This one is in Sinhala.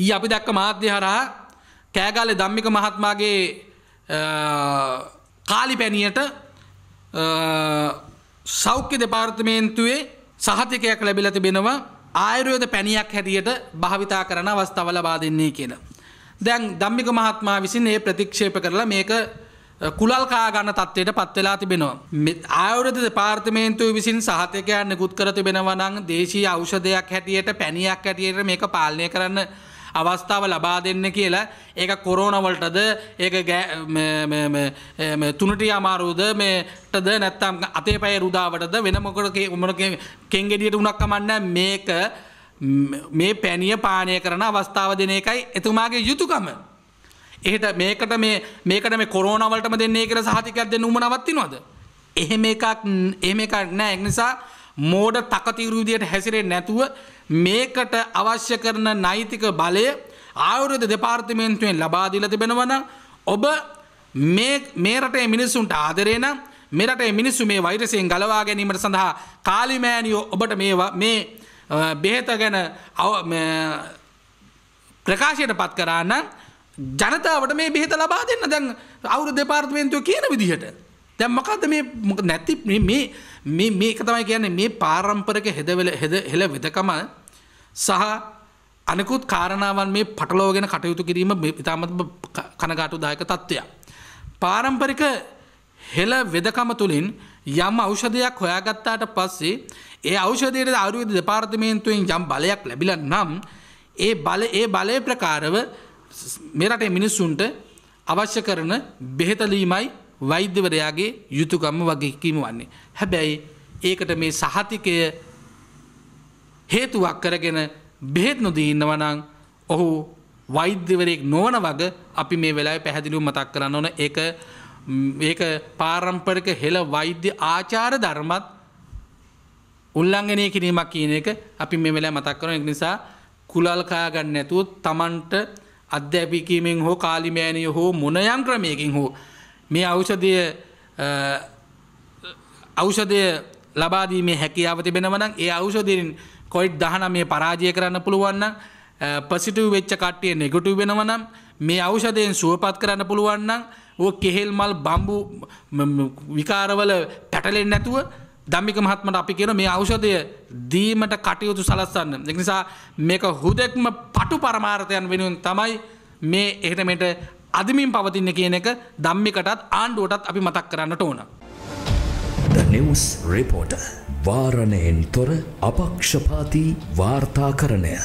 ඊ අපි දැක්ක මාධ්‍ය හරහා කෑගාලේ ධම්මික මහත්මාගේ කාලි පැණියට සෞඛ්‍ය දෙපාර්තමේන්තුවේ සහතිකයක් ලැබිලා තිබෙනවා ආයුර්වේද පැණියක් හැටියට භාවිතා කරන අවස්ථාව ලබා දෙන්නේ කියලා. දැන් ධම්මික මහත්මයා විසින් ඒ ප්‍රතික්ෂේප කරලා මේක කුලල් කා ගන්න තත්ත්වයට පත් වෙලා තිබෙනවා. ආයුර්වේද දෙපාර්තමේන්තුව විසින් සහතිකයක් නිකුත් කර තිබෙනවා නම් දේශීය ඖෂධයක් හැටියට පැණියක් හැටියට මේක පාලනය කරන්න අවස්ථාව ලබා දෙන්න කියලා ඒක කොරෝනවලටද ඒක තුනට අමාරුද මේටද නැත්තම් අතේ පය රුදාවටද වෙනමොකට උමර කෙන්ගෙඩියට උනක් කමන්න මේක මේ පැණිය පානය කරන අවස්ථාව දෙන එකයි එතුමාගේ යුතුකම. එහට මේකට මේ මේකට මේ කොරෝනවලටම දෙන්නේ කර සහතිකයක් දෙන්න උම නවත්තිනවද. එහෙම එකක් එහෙම එකක් නෑ එක් නිසා මෝඩ තකතිරුදියට හැසිරේ නැතුව මේකට අවශ්‍ය කරන නෛතික බලය ආයුරුද දෙපාර්තිමේන්තුවෙන් ලබාදිල තිබෙනවන ඔබ මේරටේ මිනිස්සුන්ට ආදරේන මෙරට මිනිස්සු මේ වෛරසයෙන් ගලවා ගැනීමට සඳහා කාලිමෑනියෝ ඔබට මේවා මේ බෙහෙත ගැන ප්‍රකාශයට පත් කරන්න ජනතාවට මේ බෙහෙත ලබා දෙන්න දැන් අවුරු දෙපාර්තිමේන්තුව කියන විදිහට දැන් මොකද්ද මේ නැති මේ මේ මේක තමයි කියන්නේ මේ පාරම්පරික හෙදවල හෙද හෙළ වෙදකම සහ අනෙකුත් කාරණාවන් මේ පටලෝගෙන කටයුතු කිරීම ඉතාමත් කනගාටුදායක තත්ත්වයක්. පාරම්පරික හෙළ වෙදකම තුළින් යම් ඖෂධයක් හොයාගත්තාට පස්සේ ඒ ඖෂධයට ආයුර්වේද දෙපාර්තමේන්තුවෙන් යම් බලයක් ලැබිලා නම් ඒ බල ඒ බලය ප්‍රකාරව මේ රටේ මිනිස්සුන්ට අවශ්‍ය කරන බෙහෙත දීමයි වෛද්‍යවරයාගේ යුතුකම්ම වගේකීම වන්නේ. හැබැයි ඒකට මේ සහතිකය හේතුවක් කරගෙන බෙහෙත් නොදී ඉන්නවනං ඔහු වෛද්‍යවරයෙක් නොවන වග අපි මේ වෙලා පැහැදිලිුම් මතක් කරන්න ඕන එක ඒක පාරම්පරික හෙළ වෛද්‍ය ආචාර ධර්මත් උල්ලංඝනය කිරීමක් කියන එක අපි මේ වෙලා මතක් කරන එක නිසා කුලල්කා ගන්න නැතුව තමන්ට අධ්‍යැපිකීමෙන් හෝ කාලිමෑනය හෝ මොනයම් ක්‍රමයකින් හෝ මේ ඖෂධය ඖෂධය ලබා දීමේ හැකියාව තිබෙනවා නම් ඒ ඖෂධයෙන් කොවිඩ් 19 පරාජය කරන්න පුළුවන් නම් පොසිටිව් වෙච්ච කට්ටිය නෙගටිව් වෙනවා නම් මේ ඖෂධයෙන් සුවපත් කරන්න පුළුවන් නම් ඔය කෙහෙල් මල් බම්බු විකාරවල පැටලෙන්නේ නැතුව ධම්මික මහත්මට අපි කියන මේ ඖෂධය දීමට කටයුතු සලස්වන්න. ඒ නිසා මේක හුදෙක්ම පටු පරමාර්ථයන් වෙනුවෙන් තමයි මේ එහෙට මෙහෙට අදමින් පවතින්න කියන එක දම්මිකටත් ආණ්ඩුවටත් අපි මතක් කරන්නට ඕන. නිවස් රේපෝට වාරණයෙන් තොර අපක්ෂපාති වාර්තා කරණය